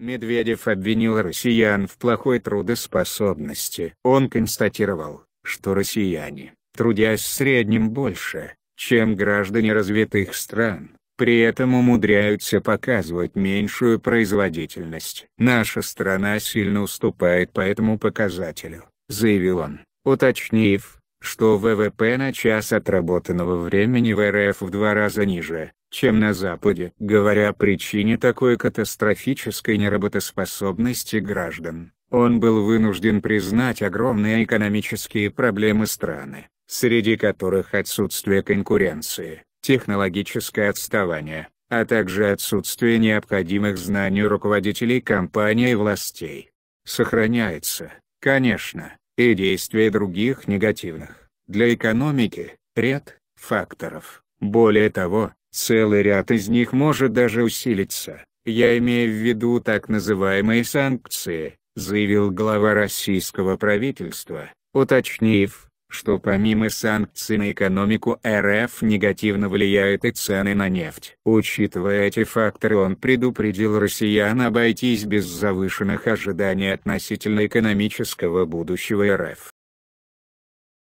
Медведев обвинил россиян в плохой трудоспособности. Он констатировал, что россияне, трудясь в среднем больше, чем граждане развитых стран, при этом умудряются показывать меньшую производительность. «Наша страна сильно уступает по этому показателю», — заявил он, уточнив, что ВВП на час отработанного времени в РФ в два раза ниже, чем на Западе. Говоря о причине такой катастрофической неработоспособности граждан, он был вынужден признать огромные экономические проблемы страны, среди которых отсутствие конкуренции, технологическое отставание, а также отсутствие необходимых знаний руководителей компаний и властей. Сохраняется, конечно, и действие других негативных, для экономики, ряд факторов. Более того, Целый ряд из них может даже усилиться. Я имею в виду так называемые санкции, заявил глава российского правительства, уточнив, что помимо санкций на экономику РФ негативно влияют и цены на нефть. Учитывая эти факторы он предупредил россиян обойтись без завышенных ожиданий относительно экономического будущего РФ.